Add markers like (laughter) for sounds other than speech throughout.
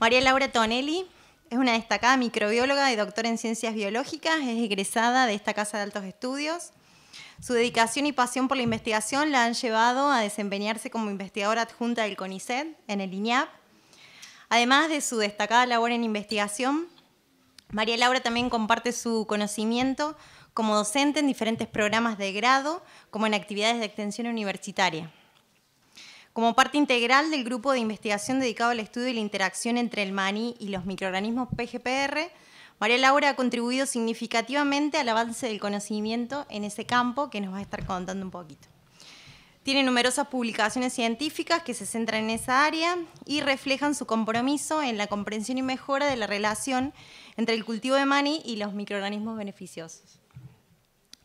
María Laura Tonelli es una destacada microbióloga y doctora en ciencias biológicas, es egresada de esta Casa de Altos Estudios. Su dedicación y pasión por la investigación la han llevado a desempeñarse como investigadora adjunta del CONICET en el INIAP. Además de su destacada labor en investigación, María Laura también comparte su conocimiento como docente en diferentes programas de grado, como en actividades de extensión universitaria como parte integral del grupo de investigación dedicado al estudio y la interacción entre el maní y los microorganismos PGPR, María Laura ha contribuido significativamente al avance del conocimiento en ese campo que nos va a estar contando un poquito. Tiene numerosas publicaciones científicas que se centran en esa área y reflejan su compromiso en la comprensión y mejora de la relación entre el cultivo de maní y los microorganismos beneficiosos.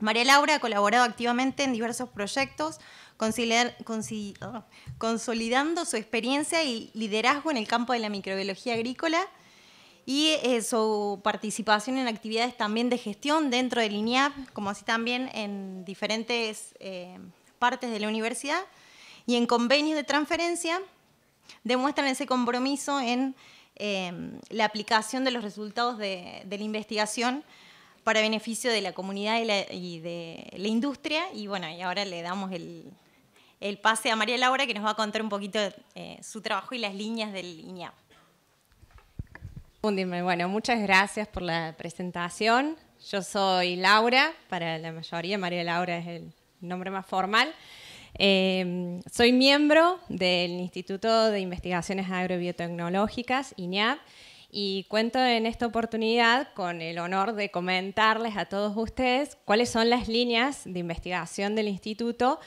María Laura ha colaborado activamente en diversos proyectos, ah, consolidando su experiencia y liderazgo en el campo de la microbiología agrícola y eh, su participación en actividades también de gestión dentro del INIAP, como así también en diferentes eh, partes de la universidad y en convenios de transferencia, demuestran ese compromiso en eh, la aplicación de los resultados de la investigación para beneficio de la comunidad y, de la industria. Y bueno, y ahora le damos el, pase a María Laura que nos va a contar un poquito eh, su trabajo y las líneas del INEAP. Bueno, muchas gracias por la presentación. Yo soy Laura, para la mayoría María Laura es el nombre más formal. Em, soy miembro del Instituto de Investigaciones Agrobiotecnológicas, INEAP, y cuento en esta oportunidad con el honor de comentarles a todos ustedes cuáles son las líneas de investigación del instituto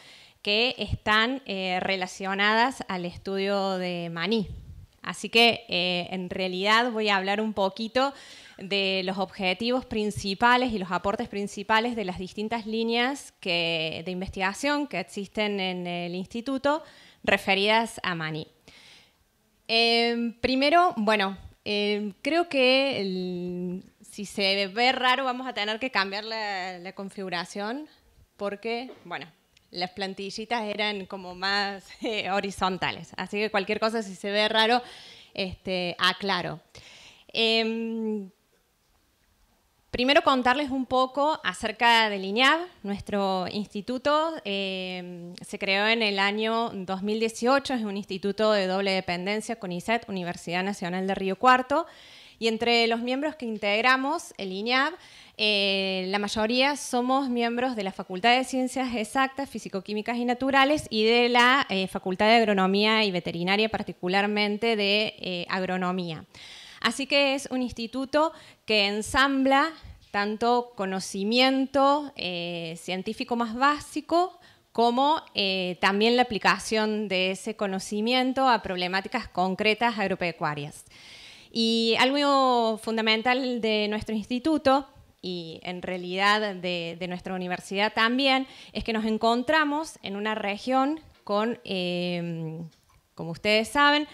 que están eh, relacionadas al estudio de maní. Así que eh, en realidad voy a hablar un poquito de los objetivos principales y los aportes principales de las distintas líneas de investigación que existen en el instituto referidas a maní. Em, primero, bueno, Em, creo que si se ve raro vamos a tener que cambiar la, configuración porque, bueno, las plantillitas eran como más (laughs) eh, horizontales. Así que cualquier cosa, si se ve raro, este, aclaro. Em, Primero contarles un poco acerca del INIAB, Nuestro instituto eh, se creó en el año 2018, es un instituto de doble dependencia con ISET, Universidad Nacional de Río Cuarto. Y entre los miembros que integramos el INIAB, eh, la mayoría somos miembros de la Facultad de Ciencias Exactas, Físicoquímicas y Naturales y de la eh, Facultad de Agronomía y Veterinaria, particularmente de Agronomía. Así que es un instituto que ensambla tanto conocimiento eh, científico más básico como eh, también la aplicación de ese conocimiento a problemáticas concretas agropecuarias. Y algo fundamental de nuestro instituto y en realidad de, nuestra universidad también es que nos encontramos en una región con, eh, como ustedes saben,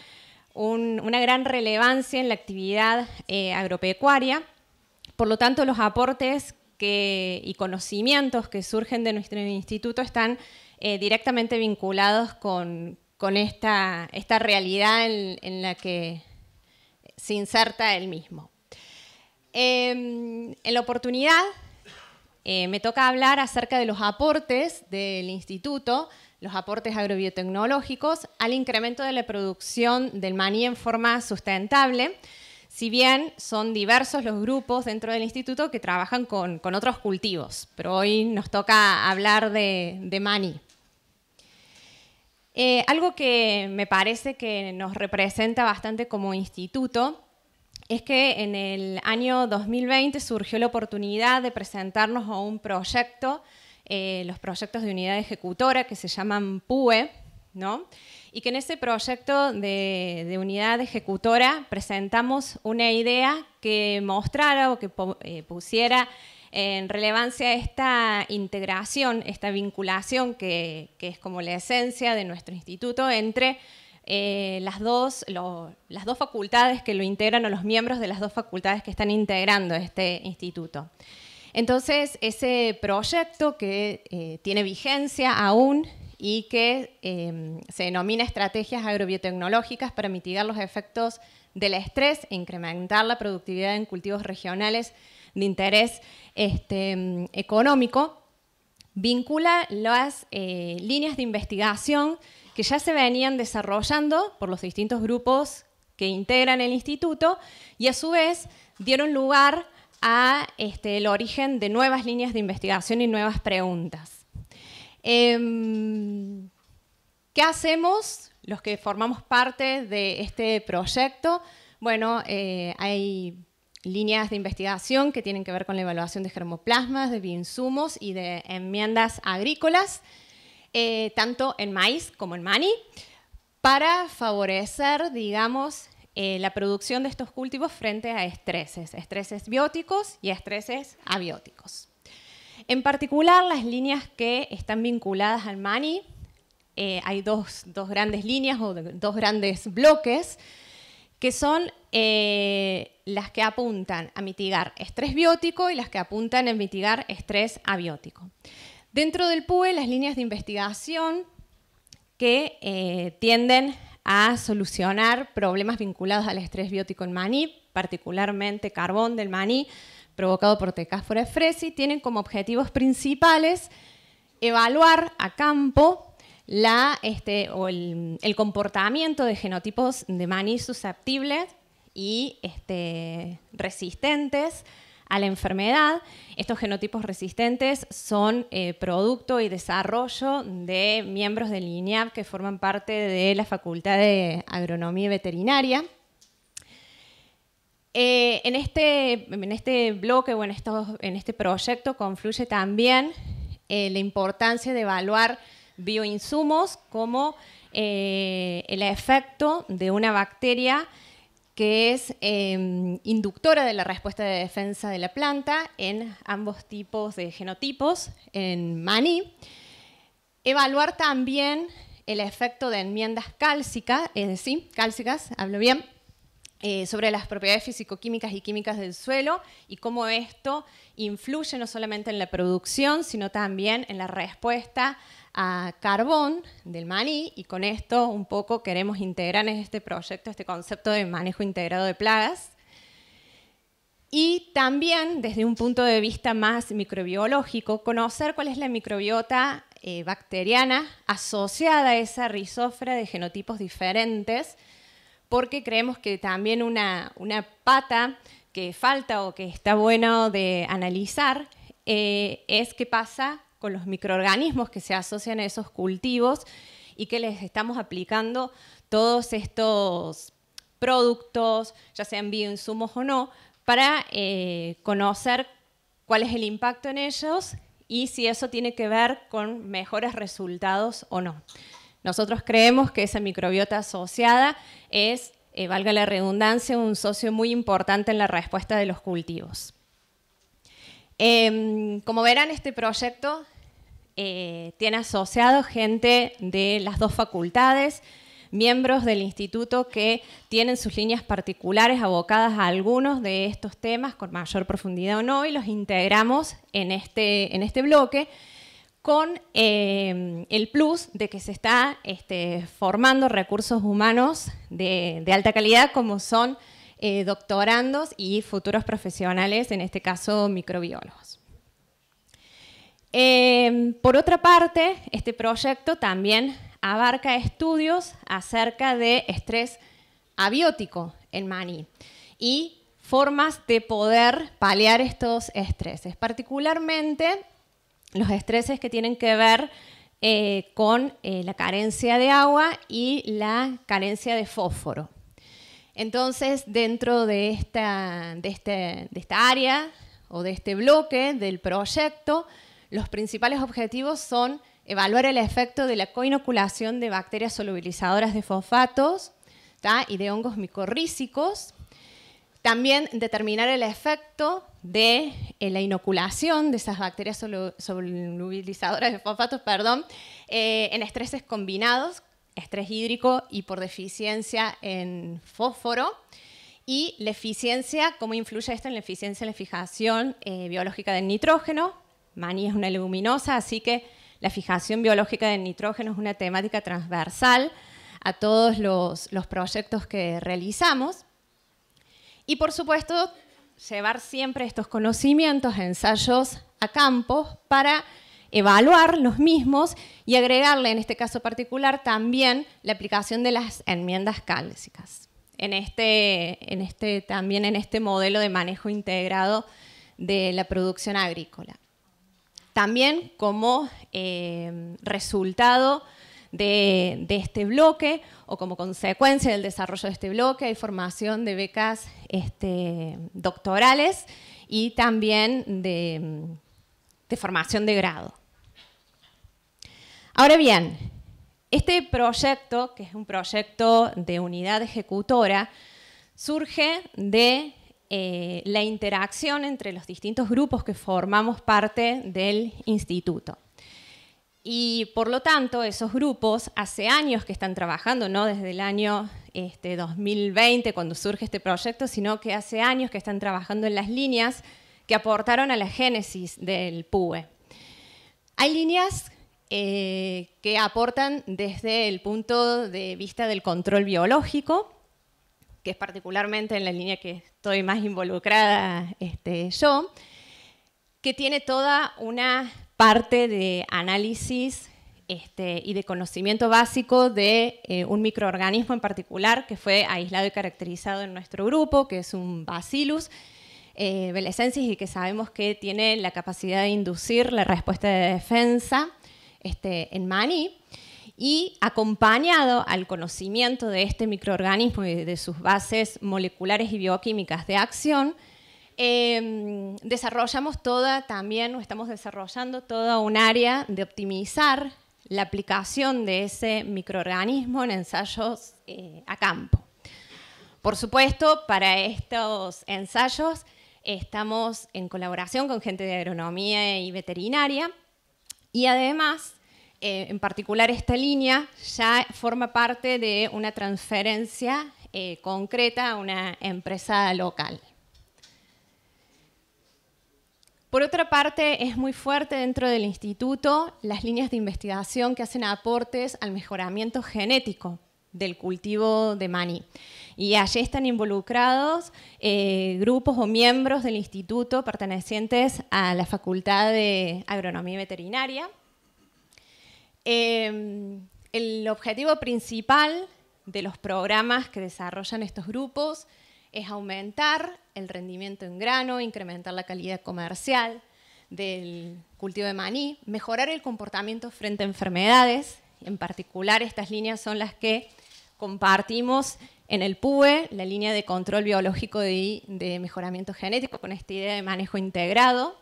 una gran relevancia en la actividad eh, agropecuaria. Por lo tanto, los aportes y conocimientos que surgen de nuestro instituto están eh, directamente vinculados con, esta, realidad en, la que se inserta el mismo. Em, en la oportunidad eh, me toca hablar acerca de los aportes del instituto los aportes agrobiotecnológicos al incremento de la producción del maní en forma sustentable, si bien son diversos los grupos dentro del instituto que trabajan con, otros cultivos, pero hoy nos toca hablar de, maní. Eh, algo que me parece que nos representa bastante como instituto es que en el año 2020 surgió la oportunidad de presentarnos a un proyecto eh, los proyectos de unidad ejecutora que se llaman PUE, ¿no? Y que en ese proyecto de, unidad ejecutora presentamos una idea que mostrara o que eh, pusiera en relevancia esta integración, esta vinculación que, es como la esencia de nuestro instituto entre eh, las, dos, las dos facultades que lo integran o los miembros de las dos facultades que están integrando este instituto. Entonces, ese proyecto que eh, tiene vigencia aún y que eh, se denomina Estrategias Agrobiotecnológicas para mitigar los efectos del estrés e incrementar la productividad en cultivos regionales de interés este, económico, vincula las eh, líneas de investigación que ya se venían desarrollando por los distintos grupos que integran el instituto y a su vez dieron lugar a este, el origen de nuevas líneas de investigación y nuevas preguntas. Em, ¿Qué hacemos los que formamos parte de este proyecto? Bueno, eh, hay líneas de investigación que tienen que ver con la evaluación de germoplasmas, de bioinsumos y de enmiendas agrícolas, eh, tanto en maíz como en maní, para favorecer, digamos, eh, la producción de estos cultivos frente a estreses, estreses bióticos y estreses abióticos. En particular, las líneas que están vinculadas al MANI, eh, hay dos, grandes líneas o dos grandes bloques que son eh, las que apuntan a mitigar estrés biótico y las que apuntan a mitigar estrés abiótico. Dentro del PUE, las líneas de investigación que tienden a solucionar problemas vinculados al estrés biótico en maní, particularmente carbón del maní provocado por Tecáfora fresi, tienen como objetivos principales evaluar a campo este, el, comportamiento de genotipos de maní susceptibles y este, resistentes a la enfermedad. Estos genotipos resistentes son eh, producto y desarrollo de miembros del INEAP que forman parte de la Facultad de Agronomía y Veterinaria. Eh, este, en, este, bloque o en, este proyecto confluye también eh, la importancia de evaluar bioinsumos como el efecto de una bacteria que es em, inductora de la respuesta de defensa de la planta en ambos tipos de genotipos, en maní. Evaluar también el efecto de enmiendas cálcicas, es decir, cálcicas, hablo bien, eh, sobre las propiedades fisicoquímicas y químicas del suelo y cómo esto influye no solamente en la producción, sino también en la respuesta a carbón del maní y con esto un poco queremos integrar en este proyecto este concepto de manejo integrado de plagas. Y también desde un punto de vista más microbiológico, conocer cuál es la microbiota eh, bacteriana asociada a esa rizofra de genotipos diferentes, porque creemos que también una, pata que falta o que está bueno de analizar eh, es qué pasa con los microorganismos que se asocian a esos cultivos y que les estamos aplicando todos estos productos, ya sean bioinsumos o no, para eh, conocer cuál es el impacto en ellos y si eso tiene que ver con mejores resultados o no. Nosotros creemos que esa microbiota asociada es, eh, valga la redundancia, un socio muy importante en la respuesta de los cultivos. Em, como verán, este proyecto eh, tiene asociado gente de las dos facultades, miembros del instituto que tienen sus líneas particulares abocadas a algunos de estos temas con mayor profundidad o no, y los integramos en este, en este bloque con eh, el plus de que se está este, formando recursos humanos de, alta calidad como son eh, doctorandos y futuros profesionales, en este caso microbiólogos. Em, por otra parte, este proyecto también abarca estudios acerca de estrés abiótico en maní y formas de poder paliar estos estreses, particularmente los estreses que tienen que ver eh, con eh, la carencia de agua y la carencia de fósforo. Entonces, dentro de esta este, área o de este bloque del proyecto, los principales objetivos son evaluar el efecto de la coinoculación de bacterias solubilizadoras de fosfatos y de hongos micorrísicos. También determinar el efecto de eh, la inoculación de esas bacterias solubilizadoras de fosfatos perdón, eh, en estreses combinados, estrés hídrico y por deficiencia en fósforo. Y la eficiencia, cómo influye esto en la eficiencia en la fijación eh, biológica del nitrógeno, maní es una leguminosa, así que la fijación biológica del nitrógeno es una temática transversal a todos los, proyectos que realizamos. Y por supuesto, llevar siempre estos conocimientos, ensayos a campos para evaluar los mismos y agregarle, en este caso particular, también la aplicación de las enmiendas cálcicas. en este, este también en este modelo de manejo integrado de la producción agrícola también como eh, resultado de, este bloque o como consecuencia del desarrollo de este bloque hay formación de becas este, doctorales y también de formación de grado. Ahora bien, este proyecto, que es un proyecto de unidad ejecutora, surge de eh, la interacción entre los distintos grupos que formamos parte del instituto. Y por lo tanto, esos grupos hace años que están trabajando, no desde el año 2020 este, cuando surge este proyecto, sino que hace años que están trabajando en las líneas que aportaron a la génesis del PUE. Hay líneas eh, que aportan desde el punto de vista del control biológico, que es particularmente en la línea que estoy más involucrada este, yo, que tiene toda una parte de análisis este, y de conocimiento básico de eh, un microorganismo en particular que fue aislado y caracterizado en nuestro grupo, que es un bacillus eh, y que sabemos que tiene la capacidad de inducir la respuesta de defensa este, en maní y acompañado al conocimiento de este microorganismo y de sus bases moleculares y bioquímicas de acción, em, desarrollamos toda también, estamos desarrollando toda un área de optimizar la aplicación de ese microorganismo en ensayos eh, a campo. Por supuesto, para estos ensayos estamos en colaboración con gente de agronomía y veterinaria y además eh, en particular esta línea, ya forma parte de una transferencia eh, concreta a una empresa local. Por otra parte, es muy fuerte dentro del instituto las líneas de investigación que hacen aportes al mejoramiento genético del cultivo de maní. Y allí están involucrados eh, grupos o miembros del instituto pertenecientes a la Facultad de Agronomía Veterinaria, Em, el objetivo principal de los programas que desarrollan estos grupos es aumentar el rendimiento en grano, incrementar la calidad comercial del cultivo de maní, mejorar el comportamiento frente a enfermedades, en particular estas líneas son las que compartimos en el PUE, la línea de control biológico y de mejoramiento genético con esta idea de manejo integrado,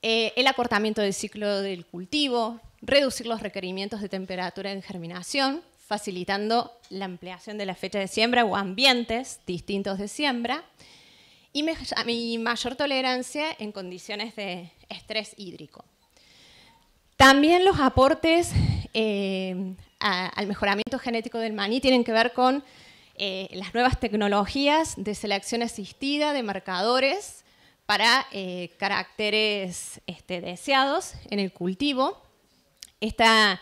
eh, el acortamiento del ciclo del cultivo, reducir los requerimientos de temperatura en germinación, facilitando la ampliación de la fecha de siembra o ambientes distintos de siembra, y, mayor tolerancia en condiciones de estrés hídrico. También los aportes eh, al mejoramiento genético del maní tienen que ver con eh, las nuevas tecnologías de selección asistida de marcadores para eh, caracteres este, deseados en el cultivo esta,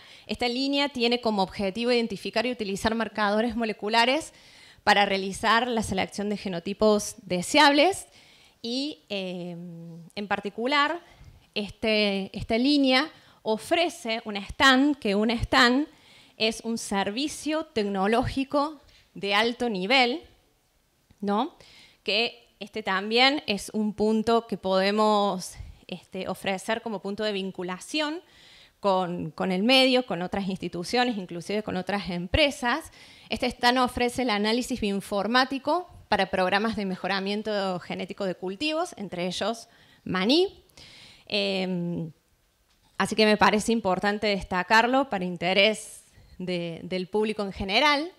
línea tiene como objetivo identificar y utilizar marcadores moleculares para realizar la selección de genotipos deseables y eh, en particular este, esta línea ofrece un stand, que un stand es un servicio tecnológico de alto nivel, que este también es un punto que podemos este, ofrecer como punto de vinculación con, el medio, con otras instituciones, inclusive con otras empresas. Este stand ofrece el análisis bioinformático para programas de mejoramiento genético de cultivos, entre ellos maní. Em, así que me parece importante destacarlo para interés del público en general.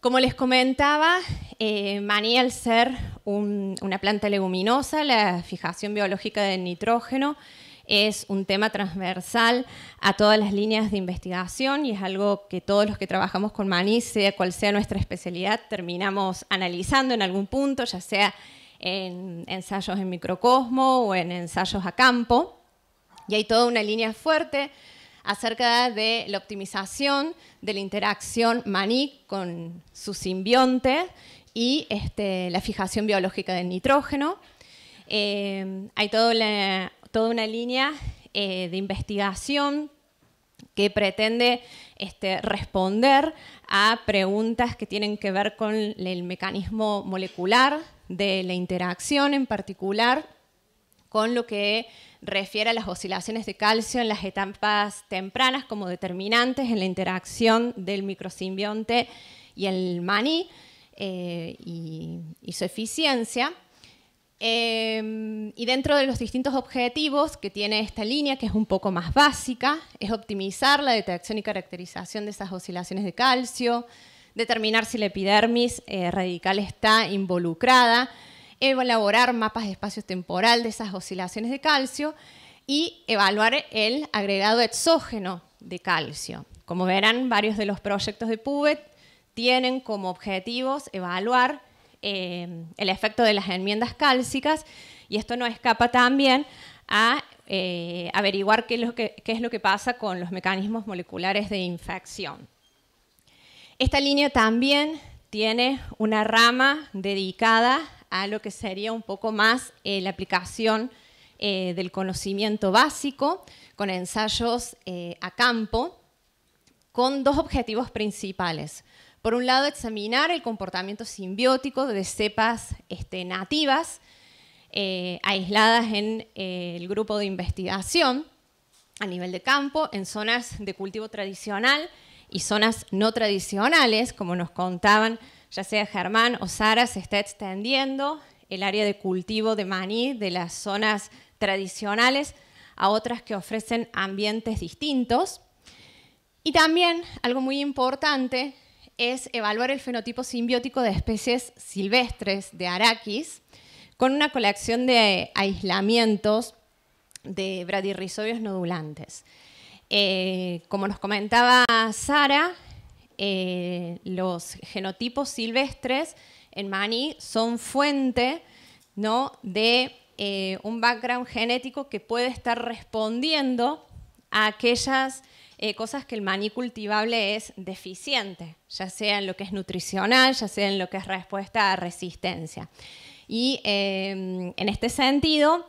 Como les comentaba, eh, maní al ser una planta leguminosa, la fijación biológica del nitrógeno es un tema transversal a todas las líneas de investigación y es algo que todos los que trabajamos con maní, sea cual sea nuestra especialidad, terminamos analizando en algún punto, ya sea en ensayos en microcosmo o en ensayos a campo. Y hay toda una línea fuerte acerca de la optimización de la interacción maní con su simbionte y este, la fijación biológica del nitrógeno. Eh, hay toda la toda una línea eh, de investigación que pretende este, responder a preguntas que tienen que ver con el mecanismo molecular de la interacción, en particular con lo que refiere a las oscilaciones de calcio en las etapas tempranas como determinantes en la interacción del microsimbionte y el maní eh, y su eficiencia. Em, y dentro de los distintos objetivos que tiene esta línea, que es un poco más básica, es optimizar la detección y caracterización de esas oscilaciones de calcio, determinar si la epidermis eh, radical está involucrada, elaborar mapas de espacio temporal de esas oscilaciones de calcio y evaluar el agregado exógeno de calcio. Como verán, varios de los proyectos de PUBET tienen como objetivos evaluar Em, el efecto de las enmiendas cálcicas y esto no escapa también a eh, averiguar qué es, lo que, pasa con los mecanismos moleculares de infección. Esta línea también tiene una rama dedicada a lo que sería un poco más eh, la aplicación eh, del conocimiento básico con ensayos a campo, con dos objetivos principales. Por un lado, examinar el comportamiento simbiótico de cepas este, nativas eh, aisladas en eh, el grupo de investigación a nivel de campo, en zonas de cultivo tradicional y zonas no tradicionales, como nos contaban ya sea Germán o Sara, se está extendiendo el área de cultivo de maní de las zonas tradicionales a otras que ofrecen ambientes distintos. Y también algo muy importante es evaluar el fenotipo simbiótico de especies silvestres de araquis con una colección de aislamientos de bradirrizobios nodulantes. Eh, como nos comentaba Sara, eh, los genotipos silvestres en maní son fuente ¿no? de eh, un background genético que puede estar respondiendo a aquellas eh, cosas que el maní cultivable es deficiente, ya sea en lo que es nutricional, ya sea en lo que es respuesta a resistencia. Y em, en este sentido,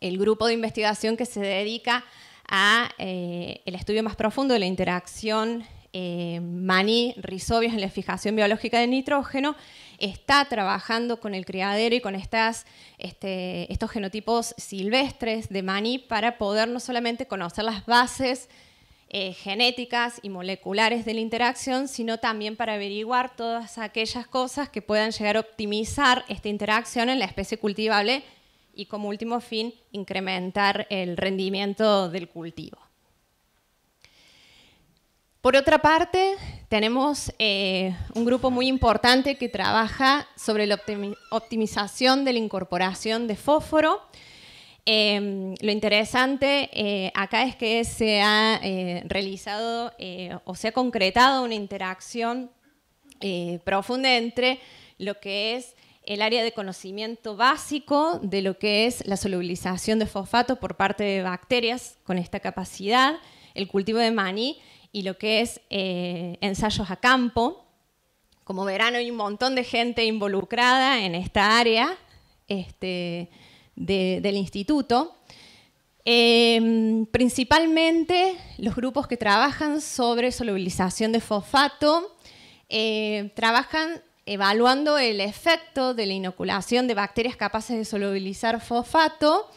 el grupo de investigación que se dedica al eh, estudio más profundo de la interacción eh, maní-rizobios en la fijación biológica de nitrógeno, está trabajando con el criadero y con estas, este, estos genotipos silvestres de maní para poder no solamente conocer las bases eh, genéticas y moleculares de la interacción, sino también para averiguar todas aquellas cosas que puedan llegar a optimizar esta interacción en la especie cultivable y como último fin incrementar el rendimiento del cultivo. Por otra parte, tenemos eh, un grupo muy importante que trabaja sobre la optimización de la incorporación de fósforo, Em, lo interesante eh, acá es que se ha eh, realizado eh, o se ha concretado una interacción profunda entre lo que es el área de conocimiento básico de lo que es la solubilización de fosfato por parte de bacterias con esta capacidad, el cultivo de maní y lo que es ensayos a campo. Como verán, hay un montón de gente involucrada en esta área. Este, del instituto. Em, principalmente los grupos que trabajan sobre solubilización de fosfato eh, trabajan evaluando el efecto de la inoculación de bacterias capaces de solubilizar fosfato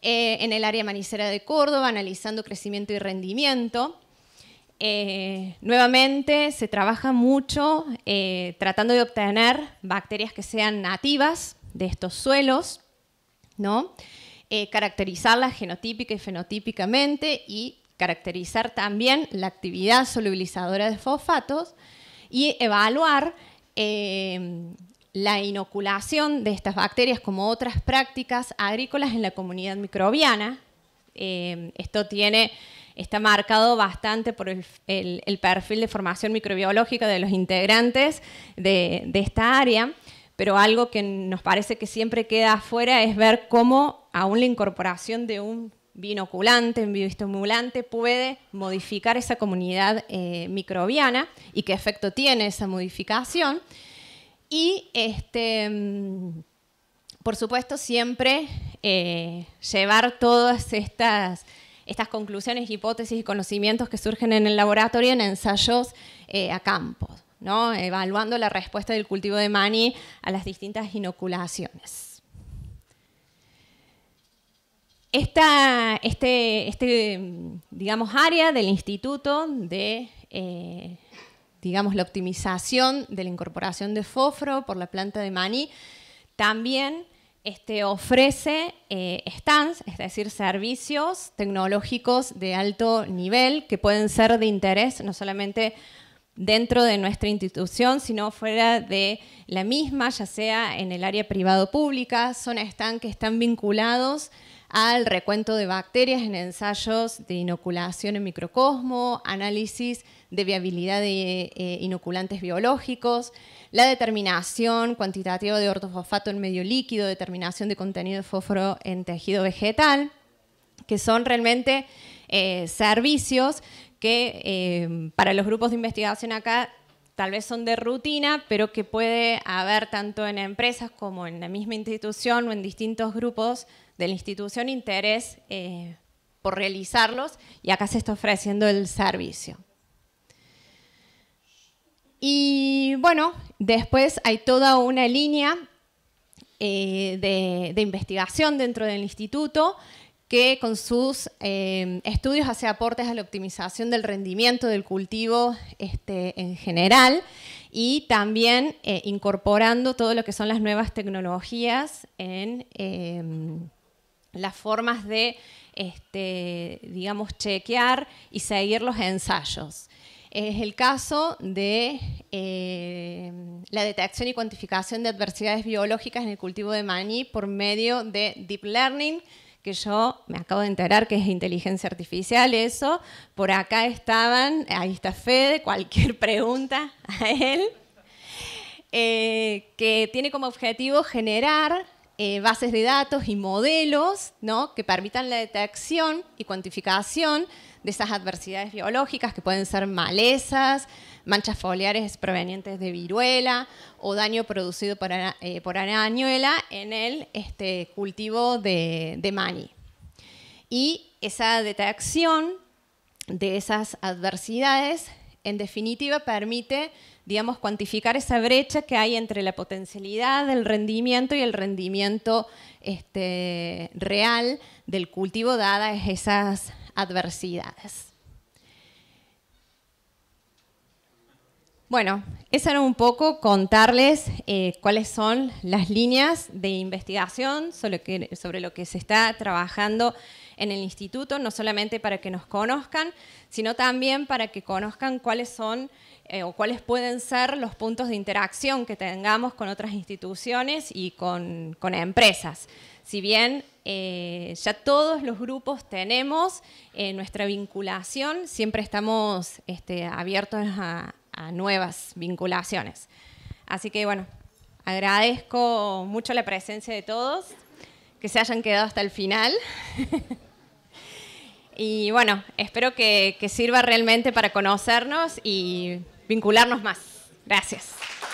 eh, en el área manicera de Córdoba, analizando crecimiento y rendimiento. Eh, nuevamente se trabaja mucho tratando de obtener bacterias que sean nativas de estos suelos. Eh, caracterizarla genotípica y fenotípicamente y caracterizar también la actividad solubilizadora de fosfatos y evaluar em, la inoculación de estas bacterias como otras prácticas agrícolas en la comunidad microbiana. Em, esto está marcado bastante por el, perfil de formación microbiológica de los integrantes de esta área pero algo que nos parece que siempre queda afuera es ver cómo aún la incorporación de un binoculante, un bioestimulante, puede modificar esa comunidad eh, microbiana y qué efecto tiene esa modificación. Y, este, mm, por supuesto, siempre eh, llevar todas estas, conclusiones, hipótesis y conocimientos que surgen en el laboratorio en ensayos eh, a campo evaluando la respuesta del cultivo de maní a las distintas inoculaciones. Esta este, este digamos, área del instituto de eh, digamos, la optimización de la incorporación de fósforo por la planta de maní también este, ofrece eh, stands, es decir, servicios tecnológicos de alto nivel que pueden ser de interés no solamente dentro de nuestra institución, sino fuera de la misma, ya sea en el área privado pública, Son están que están vinculados al recuento de bacterias en ensayos de inoculación en microcosmo, análisis de viabilidad de eh, inoculantes biológicos, la determinación cuantitativa de ortofosfato en medio líquido, determinación de contenido de fósforo en tejido vegetal, que son realmente eh, servicios que em, para los grupos de investigación acá tal vez son de rutina, pero que puede haber tanto en empresas como en la misma institución o en distintos grupos de la institución interés eh, por realizarlos y acá se está ofreciendo el servicio. Y bueno, después hay toda una línea eh, de investigación dentro del instituto que con sus em, estudios hace aportes a la optimización del rendimiento del cultivo este, en general y también eh, incorporando todo lo que son las nuevas tecnologías en em, las formas de, este, digamos, chequear y seguir los ensayos es el caso de em, la detección y cuantificación de adversidades biológicas en el cultivo de maní por medio de Deep Learning, que yo me acabo de enterar que es inteligencia artificial eso. Por acá estaban, ahí está Fede, cualquier pregunta a él, eh, que tiene como objetivo generar eh, bases de datos y modelos ¿no? que permitan la detección y cuantificación de esas adversidades biológicas que pueden ser malezas, manchas foliares provenientes de viruela o daño producido por, eh, arañuela en el este, cultivo de, maní. Y esa detección de esas adversidades, en definitiva, permite digamos, cuantificar esa brecha que hay entre la potencialidad del rendimiento y el rendimiento este, real del cultivo, dadas esas adversidades. Bueno, eso era un poco contarles eh, cuáles son las líneas de investigación sobre, lo que se está trabajando en el instituto, no solamente para que nos conozcan, sino también para que conozcan cuáles son eh, o cuáles pueden ser los puntos de interacción que tengamos con otras instituciones y con empresas si bien eh, ya todos los grupos tenemos eh, nuestra vinculación, siempre estamos este, abiertos a, nuevas vinculaciones. Así que bueno, agradezco mucho la presencia de todos, que se hayan quedado hasta el final. (laughs) y bueno, espero que sirva realmente para conocernos y vincularnos más. Gracias.